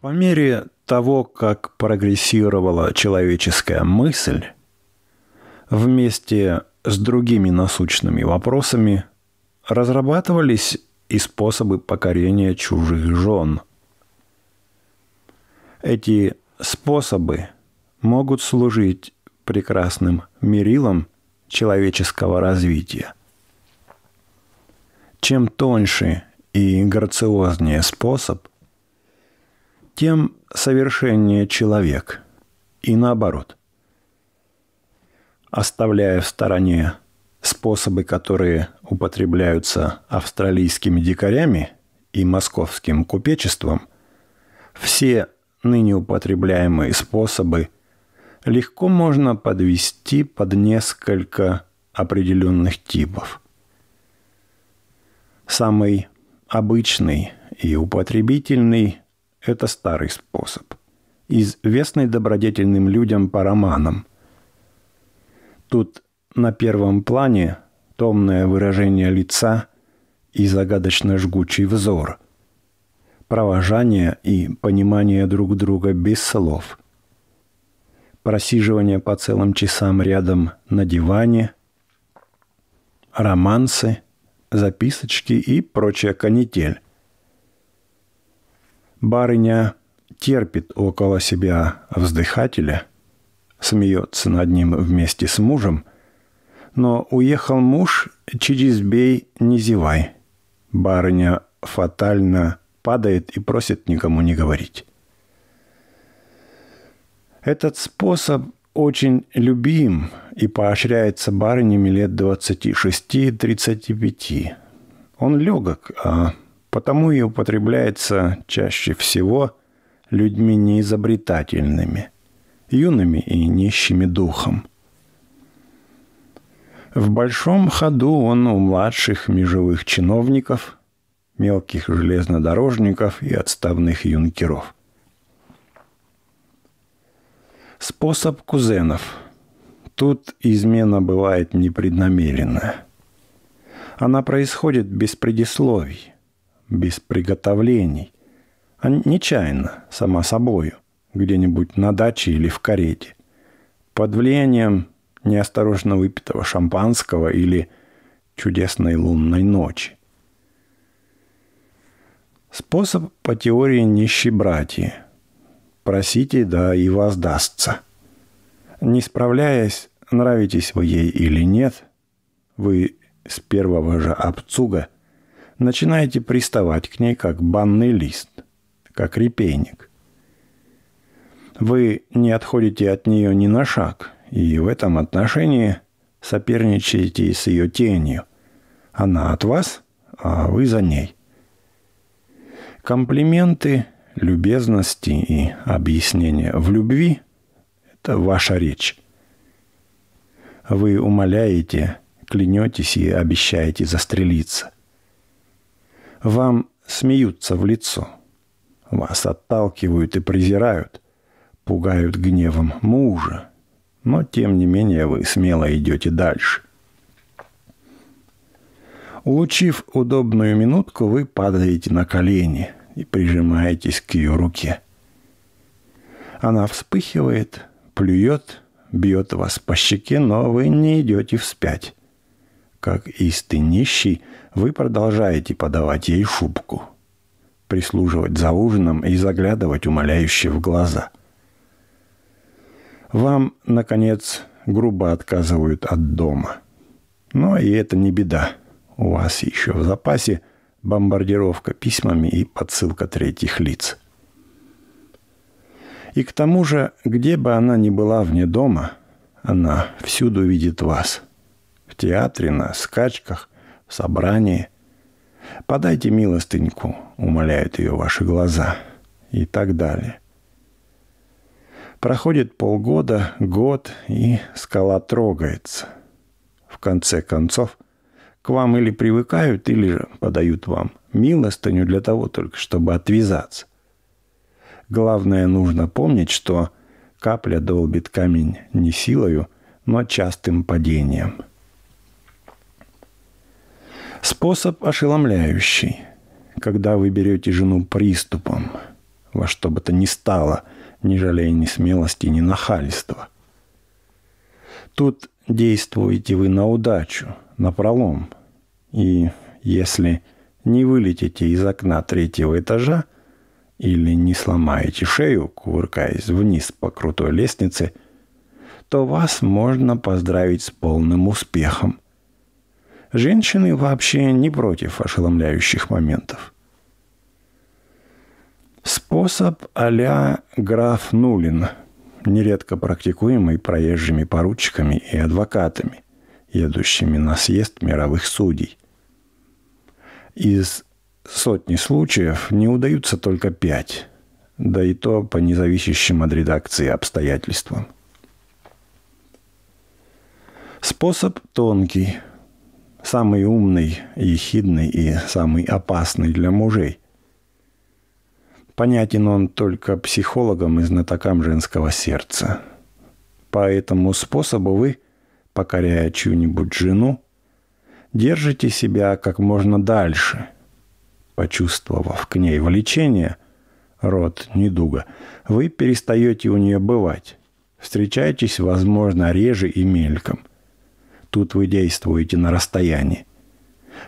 По мере того, как прогрессировала человеческая мысль, вместе с другими насущными вопросами разрабатывались и способы покорения чужих жен. Эти способы могут служить прекрасным мерилом человеческого развития. Чем тоньше и грациознее способ – тем совершеннее человек. И наоборот. Оставляя в стороне способы, которые употребляются австралийскими дикарями и московским купечеством, все ныне употребляемые способы легко можно подвести под несколько определенных типов. Самый обычный и употребительный это старый способ. Известный добродетельным людям по романам. Тут на первом плане томное выражение лица и загадочно жгучий взор. Провожание и понимание друг друга без слов. Просиживание по целым часам рядом на диване. Романсы, записочки и прочая канитель Барыня терпит около себя вздыхателя, смеется над ним вместе с мужем, но уехал муж, через бей не зевай. Барыня фатально падает и просит никому не говорить. Этот способ очень любим и поощряется барынями лет 26-35. Он легок, а потому и употребляется чаще всего людьми неизобретательными, юными и нищими духом. В большом ходу он у младших межевых чиновников, мелких железнодорожников и отставных юнкеров. Способ кузенов. Тут измена бывает непреднамеренная. Она происходит без предисловий – без приготовлений, а нечаянно, сама собою, где-нибудь на даче или в карете, под влиянием неосторожно выпитого шампанского или чудесной лунной ночи. Способ по теории нищебратья. Просите, да и воздастся. Не справляясь, нравитесь вы ей или нет, вы с первого же обцуга – начинаете приставать к ней, как банный лист, как репейник. Вы не отходите от нее ни на шаг, и в этом отношении соперничаете с ее тенью. Она от вас, а вы за ней. Комплименты, любезности и объяснения в любви – это ваша речь. Вы умоляете, клянетесь и обещаете застрелиться. Вам смеются в лицо. Вас отталкивают и презирают, пугают гневом мужа. Но, тем не менее, вы смело идете дальше. Улучив удобную минутку, вы падаете на колени и прижимаетесь к ее руке. Она вспыхивает, плюет, бьет вас по щеке, но вы не идете вспять. Как истый нищий, вы продолжаете подавать ей шубку, прислуживать за ужином и заглядывать умоляюще в глаза. Вам, наконец, грубо отказывают от дома. Но и это не беда. У вас еще в запасе бомбардировка письмами и подсылка третьих лиц. И к тому же, где бы она ни была вне дома, она всюду видит вас – в театре, на скачках, в собрании. «Подайте милостыньку», — умоляют ее ваши глаза. И так далее. Проходит полгода, год, и скала трогается. В конце концов, к вам или привыкают, или же подают вам милостыню для того только, чтобы отвязаться. Главное, нужно помнить, что капля долбит камень не силою, но частым падением – Способ ошеломляющий. Когда вы берете жену приступом, во что бы то ни стало, не жалея ни смелости, ни нахальства. Тут действуете вы на удачу, на пролом. И если не вылетите из окна третьего этажа или не сломаете шею, кувыркаясь вниз по крутой лестнице, то вас можно поздравить с полным успехом. Женщины вообще не против ошеломляющих моментов. Способ а-ля граф Нулин, нередко практикуемый проезжими поручиками и адвокатами, едущими на съезд мировых судей. Из сотни случаев не удаются только пять, да и то по независящим от редакции обстоятельствам. Способ тонкий – самый умный, ехидный и самый опасный для мужей. Понятен он только психологам и знатокам женского сердца. По этому способу вы, покоряя чью-нибудь жену, держите себя как можно дальше. Почувствовав к ней влечение, род недуга, вы перестаете у нее бывать. встречайтесь возможно, реже и мельком – Тут вы действуете на расстоянии.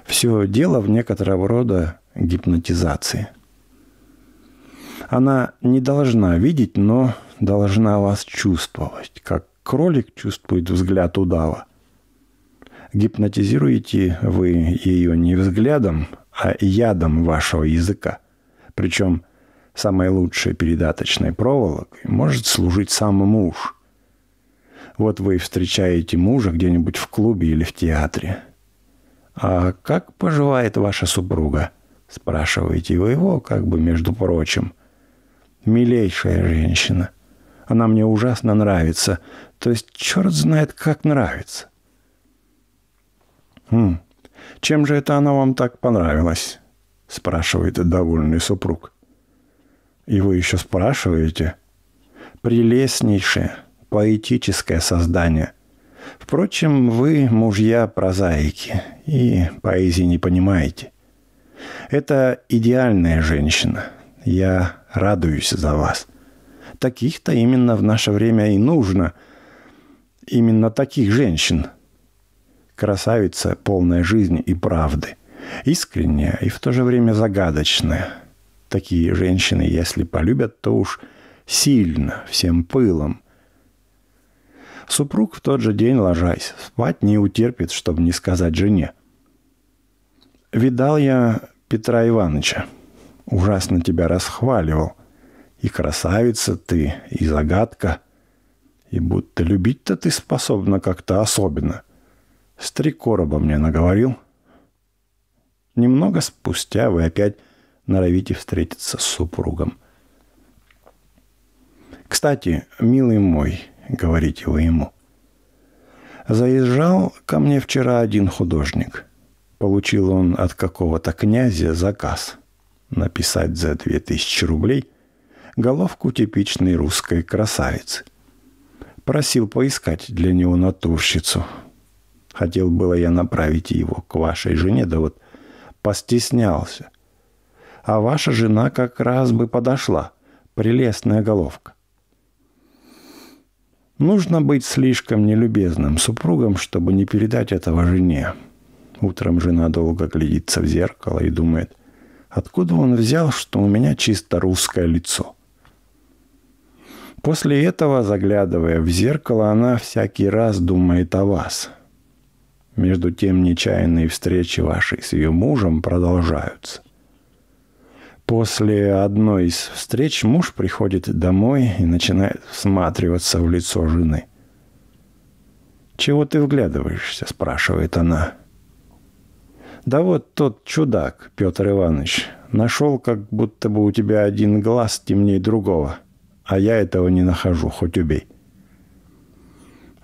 Все дело в некоторого рода гипнотизации. Она не должна видеть, но должна вас чувствовать, как кролик чувствует взгляд удава. Гипнотизируете вы ее не взглядом, а ядом вашего языка. Причем самой лучшей передаточной проволокой может служить сам муж, вот вы встречаете мужа где-нибудь в клубе или в театре. «А как поживает ваша супруга?» – спрашиваете вы его, как бы между прочим. «Милейшая женщина. Она мне ужасно нравится. То есть черт знает, как нравится». «Хм, чем же это она вам так понравилась?» – спрашивает довольный супруг. «И вы еще спрашиваете?» «Прелестнейшая, поэтическое создание. Впрочем, вы мужья прозаики и поэзии не понимаете. Это идеальная женщина. Я радуюсь за вас. Таких-то именно в наше время и нужно. Именно таких женщин. Красавица, полная жизни и правды. Искренняя и в то же время загадочная. Такие женщины, если полюбят, то уж сильно, всем пылом – Супруг в тот же день, ложась, спать не утерпит, чтобы не сказать жене. «Видал я Петра Ивановича. Ужасно тебя расхваливал. И красавица ты, и загадка. И будто любить-то ты способна как-то особенно. С три короба мне наговорил. Немного спустя вы опять норовите встретиться с супругом. Кстати, милый мой, — говорите вы ему. Заезжал ко мне вчера один художник. Получил он от какого-то князя заказ написать за две тысячи рублей головку типичной русской красавицы. Просил поискать для него натурщицу. Хотел было я направить его к вашей жене, да вот постеснялся. А ваша жена как раз бы подошла. Прелестная головка. Нужно быть слишком нелюбезным супругом, чтобы не передать этого жене. Утром жена долго глядится в зеркало и думает, откуда он взял, что у меня чисто русское лицо. После этого, заглядывая в зеркало, она всякий раз думает о вас. Между тем, нечаянные встречи вашей с ее мужем продолжаются. После одной из встреч муж приходит домой и начинает всматриваться в лицо жены. «Чего ты вглядываешься?» – спрашивает она. «Да вот тот чудак, Петр Иванович, нашел, как будто бы у тебя один глаз темнее другого, а я этого не нахожу, хоть убей».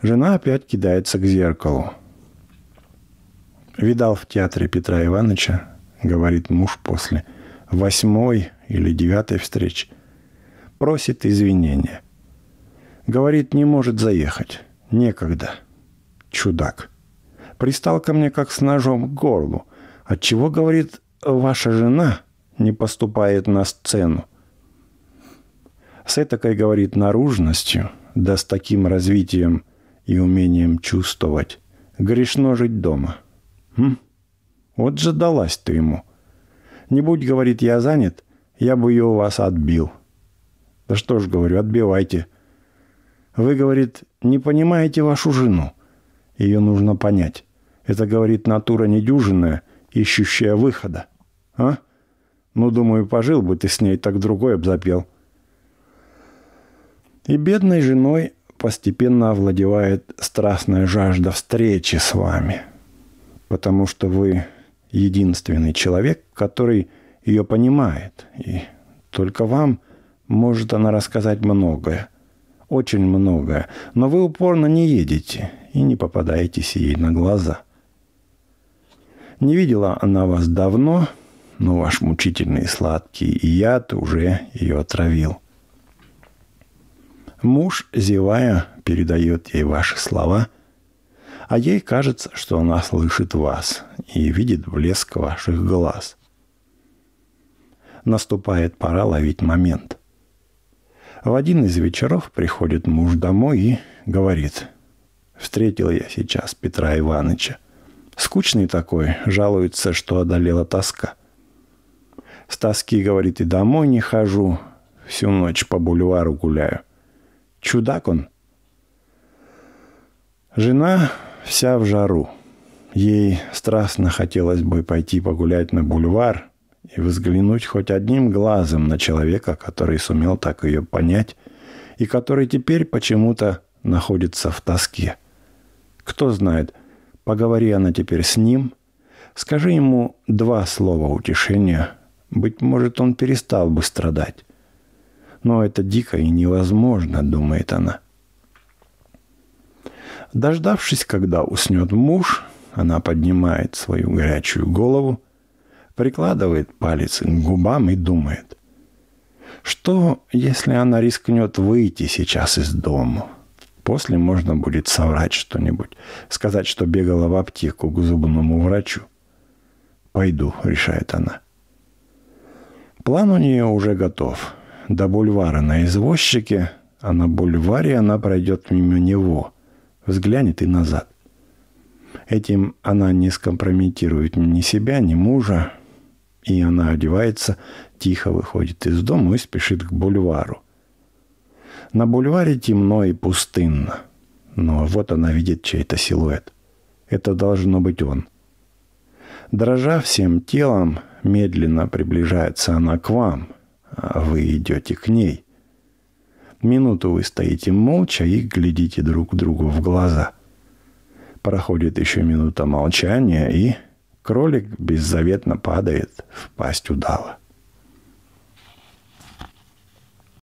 Жена опять кидается к зеркалу. «Видал в театре Петра Ивановича?» – говорит муж после – восьмой или девятой встречи. Просит извинения. Говорит, не может заехать. Некогда. Чудак. Пристал ко мне как с ножом к горлу. Отчего, говорит, ваша жена не поступает на сцену. С этакой, говорит, наружностью, да с таким развитием и умением чувствовать, грешно жить дома. Хм? Вот же далась ты ему – не будь, говорит, я занят, я бы ее у вас отбил. Да что ж, говорю, отбивайте. Вы, говорит, не понимаете вашу жену. Ее нужно понять. Это, говорит, натура недюжинная, ищущая выхода. А? Ну, думаю, пожил бы ты с ней, так другой обзапел. И бедной женой постепенно овладевает страстная жажда встречи с вами. Потому что вы единственный человек, который ее понимает. И только вам может она рассказать многое. Очень многое. Но вы упорно не едете и не попадаетесь ей на глаза. Не видела она вас давно, но ваш мучительный сладкий яд уже ее отравил. Муж, зевая, передает ей ваши слова – а ей кажется, что она слышит вас и видит блеск ваших глаз. Наступает пора ловить момент. В один из вечеров приходит муж домой и говорит, «Встретил я сейчас Петра Ивановича. Скучный такой, жалуется, что одолела тоска. С тоски, говорит, и домой не хожу, всю ночь по бульвару гуляю. Чудак он. Жена вся в жару. Ей страстно хотелось бы пойти погулять на бульвар и взглянуть хоть одним глазом на человека, который сумел так ее понять и который теперь почему-то находится в тоске. Кто знает, поговори она теперь с ним, скажи ему два слова утешения, быть может, он перестал бы страдать. Но это дико и невозможно, думает она – Дождавшись, когда уснет муж, она поднимает свою горячую голову, прикладывает палец к губам и думает. Что, если она рискнет выйти сейчас из дома? После можно будет соврать что-нибудь, сказать, что бегала в аптеку к зубному врачу. «Пойду», — решает она. План у нее уже готов. До бульвара на извозчике, а на бульваре она пройдет мимо него — взглянет и назад. Этим она не скомпрометирует ни себя, ни мужа, и она одевается, тихо выходит из дома и спешит к бульвару. На бульваре темно и пустынно, но вот она видит чей-то силуэт. Это должно быть он. Дрожа всем телом, медленно приближается она к вам, а вы идете к ней. Минуту вы стоите молча и глядите друг другу в глаза. Проходит еще минута молчания, и кролик беззаветно падает в пасть удава.